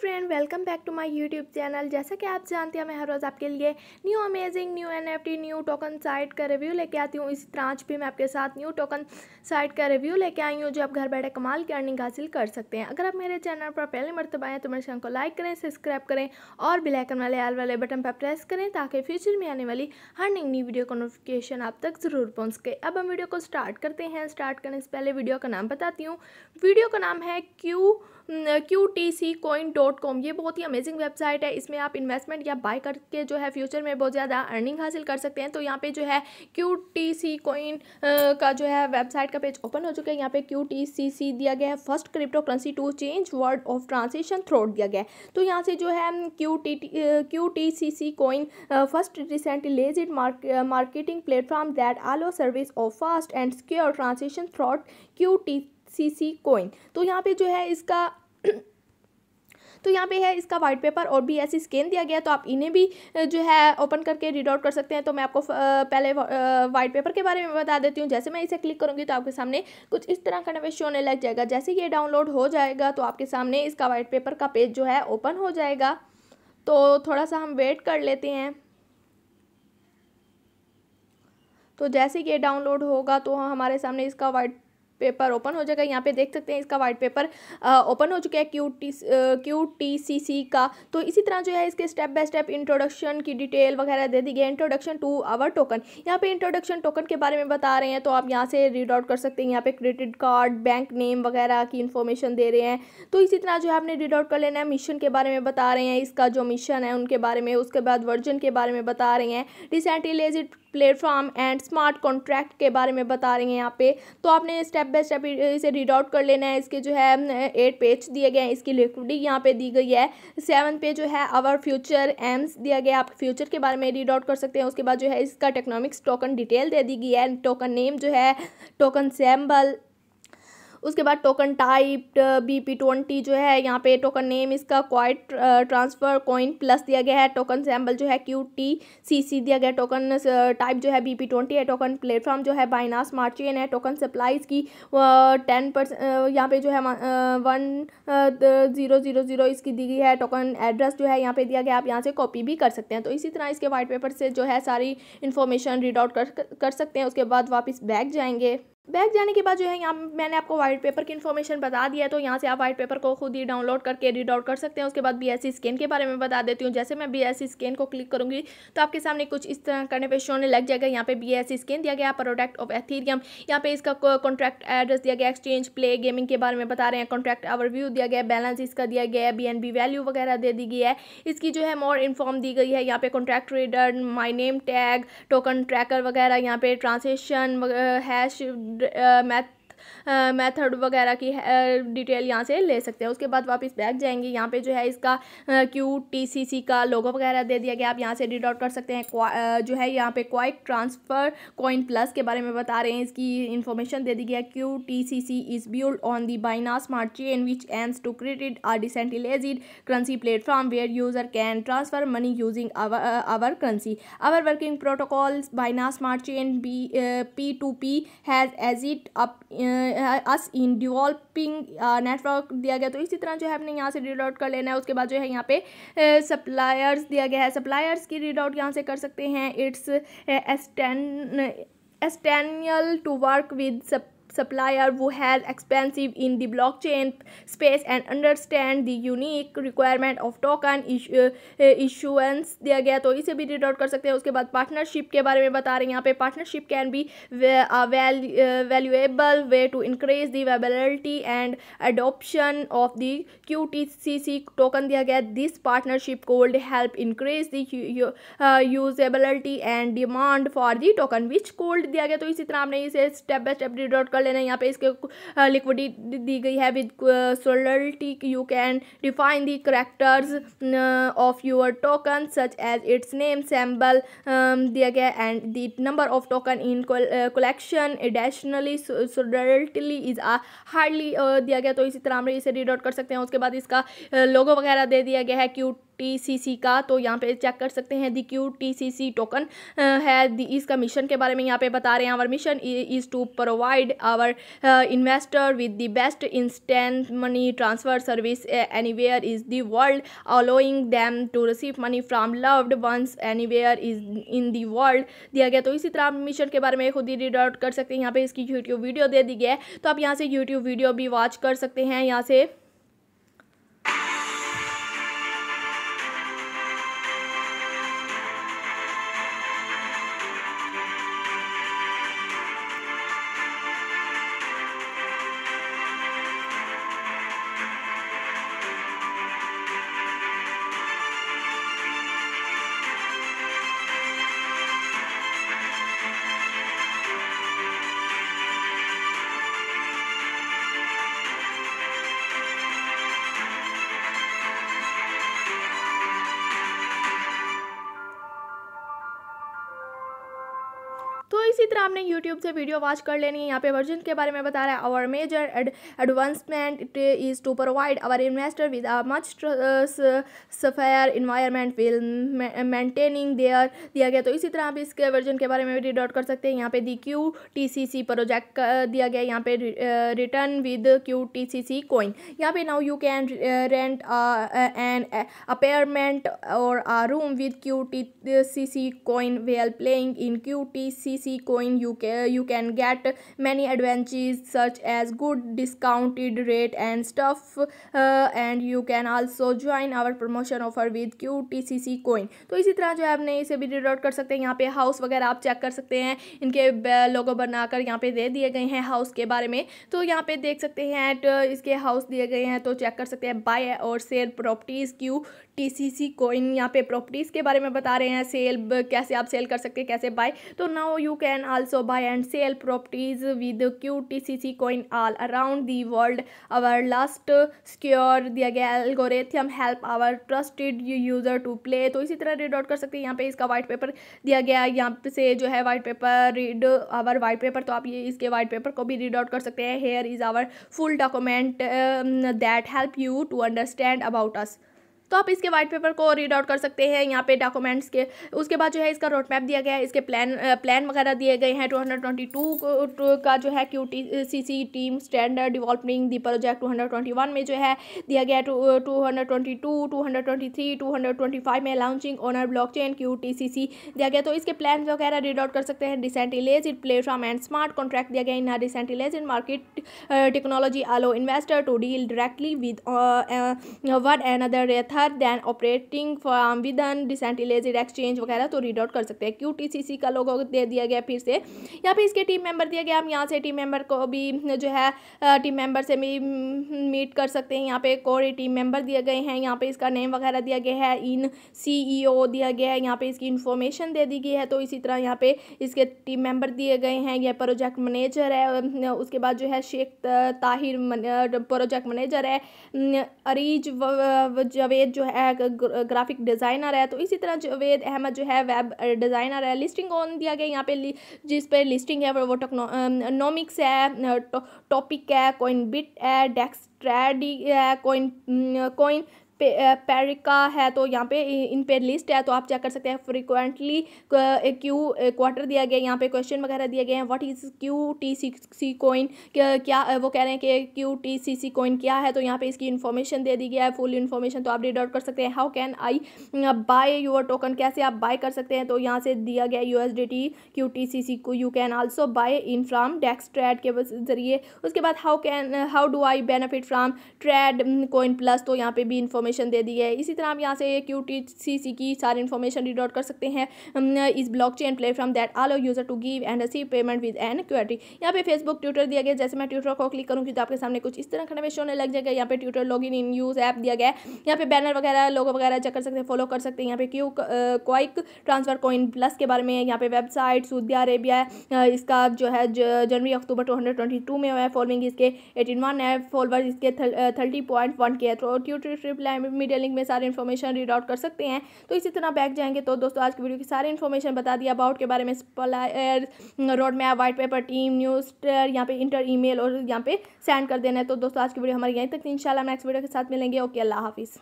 Friend welcome back to my YouTube channel जैसा कि आप जानते हैं मैं हर रोज़ आपके लिए new amazing new NFT new token site का रिव्यू लेके आती हूँ इसी तरह भी मैं आपके साथ न्यू टोकन साइट का रिव्यू लेके आई हूँ जो आप घर बैठे कमाल की अर्निंग हासिल कर सकते हैं अगर आप मेरे चैनल पर पहले मरतबा हैं तो मेरे चैनल को लाइक करें सब्सक्राइब करें और बिलैकन वाले आल वाले बटन पर प्रेस करें ताकि फ्यूचर में आने वाली हर नई न्यू वीडियो का नोटिफिकेशन आप तक ज़रूर पहुँच सके अब हम वीडियो को स्टार्ट करते हैं स्टार्ट करने से पहले वीडियो का नाम बताती हूँ वीडियो का नाम है Q Q T C coin dot com ये बहुत ही अमेजिंग वेबसाइट है इसमें आप इन्वेस्टमेंट या बाय करके जो है फ्यूचर में बहुत ज़्यादा अर्निंग हासिल कर सकते हैं तो यहाँ पे जो है क्यू टी सी कोइन का जो है वेबसाइट का पेज ओपन हो चुका है यहाँ पे क्यू टी सी सी दिया गया है first crypto currency to change word of transaction through दिया गया है तो यहाँ से जो है Q T Q T C C coin first recent it marketing platform that allow service of fast and secure transaction through Q T C C coin तो यहाँ पे जो है इसका तो यहाँ पे है इसका वाइट पेपर और भी ऐसी स्कैन दिया गया तो आप इन्हें भी जो है ओपन करके रीड आउट कर सकते हैं तो मैं आपको पहले वाइट पेपर के बारे में बता देती हूँ जैसे मैं इसे क्लिक करूँगी तो आपके सामने कुछ इस तरह का नवेश होने लग जाएगा जैसे कि ये डाउनलोड हो जाएगा तो आपके सामने इसका वाइट पेपर का पेज जो है ओपन हो जाएगा तो थोड़ा सा हम वेट कर लेते हैं तो जैसे कि ये डाउनलोड होगा तो हमारे सामने इसका वाइट पेपर ओपन हो जाएगा यहाँ पे देख सकते हैं इसका वाइट पेपर ओपन हो चुका है Q T Q T C C का तो इसी तरह जो है इसके स्टेप बाय स्टेप इंट्रोडक्शन की डिटेल वगैरह दे दी गई है इंट्रोडक्शन टू आवर टोकन यहाँ पे इंट्रोडक्शन टोकन के बारे में बता रहे हैं तो आप यहाँ से रीड आउट कर सकते हैं यहाँ पे क्रेडिट कार्ड बैंक नेम वगैरह की इन्फॉर्मेशन दे रहे हैं तो इसी तरह जो है आपने रीड आउट कर लेना है मिशन के बारे में बता रहे हैं इसका जो मिशन है उनके बारे में उसके बाद वर्जन के बारे में बता रहे हैं it platform and smart contract के बारे में बता रही हैं यहाँ पे तो आपने स्टेप बाय स्टेप इसे रीड आउट कर लेना है इसके जो है एट पेज दिए गए हैं इसकी लिक्विडी यहाँ पे दी गई है सेवन पे जो है आवर फ्यूचर एम्स दिया गया आप फ्यूचर के बारे में रीड आउट कर सकते हैं उसके बाद जो है इसका टेक्नोमिक्स टोकन डिटेल दे दी गई है टोकन नेम जो है टोकन सैम्बल उसके बाद token type B P twenty जो है यहाँ पे टोकन नेम इसका क्वाइट ट्रांसफ़र कॉइन प्लस दिया गया है टोकन सैम्बल जो है क्यू टी सी सी दिया गया टोकन टाइप uh, जो है बी पी ट्वेंटी है टोकन प्लेटफॉर्म जो है बाइना स्मार्ट चेन है टोकन सप्लाईज की टेन uh, परसेंट uh, यहाँ पे जो है वन ज़ीरो ज़ीरो ज़ीरो इसकी दी गई है टोकन एड्रेस जो है यहाँ पे दिया गया आप यहाँ से कॉपी भी कर सकते हैं तो इसी तरह इसके वाइट पेपर से जो है सारी इन्फॉर्मेशन रीड आउट कर कर सकते हैं उसके बाद वापस बैक जाएंगे बैग जाने के बाद जो है यहाँ मैंने आपको वाइट पेपर की इन्फॉर्मेशन बता दिया है तो यहाँ से आप वाइट पेपर को खुद ही डाउनलोड करके रीड आउट कर सकते हैं उसके बाद बीएससी स्कैन के बारे में बता देती हूँ जैसे मैं बीएससी स्कैन को क्लिक करूँगी तो आपके सामने कुछ इस तरह करने पर शोने लग जाएगा यहाँ पे सी स्कैन दिया गया प्रोडक्ट ऑफ एथीरियम यहाँ पे इसका कॉन्ट्रैक्ट एड्रेस दिया गया एक्सचेंज प्ले गेमिंग के बारे में बता रहे हैं कॉन्ट्रैक्ट व्यू दिया गया बैलेंस इसका दिया गया एन बी वैल्यू वगैरह दे दी गई है इसकी जो है मोर इन्फॉर्म दी गई है यहाँ पे contract reader my name tag token tracker वगैरह यहाँ पे transaction hash math eh, method वगैरह की डिटेल यहाँ से ले सकते हैं उसके बाद वापस बैक जाएंगे यहाँ पे जो है इसका क्यू टी सी सी का लोगो वगैरह दे दिया गया आप यहाँ से रीड आउट कर सकते हैं जो है यहाँ पे क्वाइक ट्रांसफ़र कॉइन प्लस के बारे में बता रहे हैं इसकी इन्फॉर्मेशन दे दी गया Q T C C is built on the Binance smart chain which and to created are decentralize currency platform where user can transfer money using our currency our working protocol Binance smart chain B P two P has as it up us in developing network दिया गया तो इसी तरह जो है हमने यहाँ से रीड आउट कर लेना है उसके बाद जो है यहाँ पे सप्लायर्स दिया गया है सप्लायर्स की रीड आउट यहाँ से कर सकते हैं इट्स एस्टेन essential to work with sup supplier who has expensive in the blockchain space and understand the unique requirement of token eh, issuance दिया गया तो इसे भी रीड आउट कर सकते हैं उसके बाद पार्टनरशिप के बारे में बता रहे हैं यहाँ पे partnership can be valuable way to increase the and adoption of the Q T C C token दिया गया this partnership could help increase the usability and demand for the token which could दिया गया तो इसी तरह आपने इसे step by step read out कर कर लेना यहाँ पे इसके लिक्विडी दी गई है with Solidity you can define the characters of your token such as its name symbol दिया गया and the number of token in collection additionally Solidity is a hardly दिया गया तो इसी तरह हम इसे रीड आउट कर सकते हैं उसके बाद इसका लोगो वगैरह दे दिया गया है क्यूट टीसीसी का तो यहाँ पे चेक कर सकते हैं दी क्यू टीसीसी टोकन है इसका मिशन के बारे में यहाँ पे बता रहे हैं our mission is to provide our investor with the best instant money transfer service anywhere is the world allowing them to receive money from loved ones anywhere is in the world दिया गया तो इसी तरह आप mission के बारे में खुद ही रीड आउट कर सकते हैं यहाँ पे इसकी यूट्यूब वीडियो दे दी गई है तो आप यहाँ से यूट्यूब वीडियो भी वॉच कर सकते हैं यहाँ से кто इसी तरह आपने यूट्यूब से वीडियो वॉच कर लेनी है यहाँ पे वर्जन के बारे में बता रहा है our major advancement is to provide our investor with much safer environment while maintaining their दिया गया तो इसी तरह आप इसके वर्जन के बारे में भी रीड आउट कर सकते हैं यहाँ पे the Q T C C project दिया गया यहाँ पे return with Q T C C coin यहाँ पे now you can rent an apartment or a room with Q T C C coin we are playing in Q T C C bitcoin you can get many advantages such as good as rate and stuff and you can also join our promotion offer with Q T C C coin तो इसी तरह जो है आपने इसे भी doubt कर सकते हैं यहाँ पे हाउस वगैरह आप चेक कर सकते हैं इनके लोगों uh, बनाकर यहाँ पे दे दिए गए हैं हाउस के बारे में तो यहाँ पे देख सकते हैं तो इसके हाउस दिए गए हैं तो चेक कर सकते हैं बाय और sell properties Q T C C coin यहाँ पे प्रॉपर्टीज़ के बारे में बता रहे हैं सेल कैसे आप सेल कर सकते हैं कैसे बाय तो now you can can also buy and sell properties with QTCC coin all around the world. Our last secure the algorithm help our trusted user to play. तो इसी तरह read out कर सकते हैं यहाँ पे इसका white paper दिया गया है यहाँ से जो है white paper read our white paper तो आप ये इसके white paper को भी read out कर सकते हैं Here is our full document um, that help you to understand about us. तो आप इसके वाइट पेपर को रीड आउट कर सकते हैं यहाँ पे डॉक्यूमेंट्स के उसके बाद जो है इसका रोड मैप दिया गया है इसके प्लान प्लान वगैरह दिए गए हैं टू हंड्रेड ट्वेंटी टू का जो है Q T C C team standard developing the project two hundred twenty one में जो है दिया गया two two hundred twenty two two hundred twenty three two hundred twenty five में launching owner blockchain Q T C C दिया गया तो इसके प्लान वगैरह रीड आउट कर सकते हैं decentralize it platform and smart contract दिया गया in decentralize in market technology allow investor to deal directly with one another हर than operating from within decentralized exchange वगैरह तो रीड आउट कर सकते हैं क्यू टी सी सी का को दे दिया गया फिर से या फिर इसके टीम मेंबर दिया गया हम यहाँ से टीम मेंबर को भी जो है टीम मेंबर से भी मीट कर सकते हैं यहाँ पे कोर टीम मेंबर दिए गए हैं यहाँ पे इसका नेम वगैरह दिया गया है इन सी ई ओ दिया गया है यहाँ पे इसकी इन्फॉर्मेशन दे दी गई है तो इसी तरह यहाँ पे इसके टीम मेंबर दिए गए हैं यह प्रोजेक्ट मैनेजर है उसके बाद जो है शेख ताहिर प्रोजेक्ट मैनेजर है अरीज जवेद जावेद जो है ग्राफिक डिज़ाइनर है तो इसी तरह जावेद अहमद जो है वेब डिज़ाइनर है लिस्टिंग ऑन दिया गया यहाँ पे जिस पर लिस्टिंग है वो टेक्नोनॉमिक्स है टॉपिक है कोइन बिट है डेस्क ट्रेडी है कोइन कोइन पेरिका है तो यहाँ पे इन पे लिस्ट है तो आप चेक कर सकते हैं फ्रिक्वेंटली क्यू क्वार्टर दिया गया यहाँ पे क्वेश्चन वगैरह दिए गए हैं what is Q T C C coin क्या वो कह रहे हैं कि Q T C C coin क्या है तो यहाँ पे इसकी इन्फॉर्मेशन दे दी गया है फुल इन्फॉर्मेशन तो आप रीड आउट कर सकते हैं how can I buy your token कैसे आप बाय कर सकते हैं तो यहाँ से दिया गया U S D T Q T C C को you can also buy in from dex trade के जरिए उसके बाद how can how do I benefit from trade coin plus तो यहाँ पे भी इन्फॉर्मेशन इन्फॉर्मेशन दे दी है इसी तरह आप यहाँ से क्यू टी सी सी की सारी इन्फॉर्मेशन रीड आउट कर सकते हैं इस blockchain platform that allow user to give and receive payment with an QRT यहाँ पे फेसबुक ट्विटर दिया गया जैसे मैं ट्विटर को क्लिक करूँगी तो आपके सामने कुछ इस तरह खड़े में शोने लग जाएगा यहाँ पे Twitter log in in use app दिया गया है यहाँ पे बैनर वगैरह लोगो वगैरह चेक कर सकते हैं फॉलो कर सकते हैं यहाँ पे Q quick transfer coin plus के बारे में यहाँ पे वेबसाइट सऊदी अरेबिया इसका जो है जनवरी अक्टूबर टू में हुआ है फॉलोइंग इसके एटीन वन है फॉलोअर इसके थर्टी पॉइंट वन के है तो Twitter trip primary media link में सारे इन्फॉर्मेशन रीड आउट कर सकते हैं तो इसी तरह बैक जाएंगे तो दोस्तों आज की वीडियो की सारी इन्फॉर्मेशन बता दिया अबाउट के बारे में supplier road map white paper team news यहाँ पे इंटर ईमेल और यहाँ पे सेंड कर देना है तो दोस्तों आज की वीडियो हमारी यहीं तक इन नेक्स्ट वीडियो के साथ मिलेंगे ओके अल्लाह हाफिज़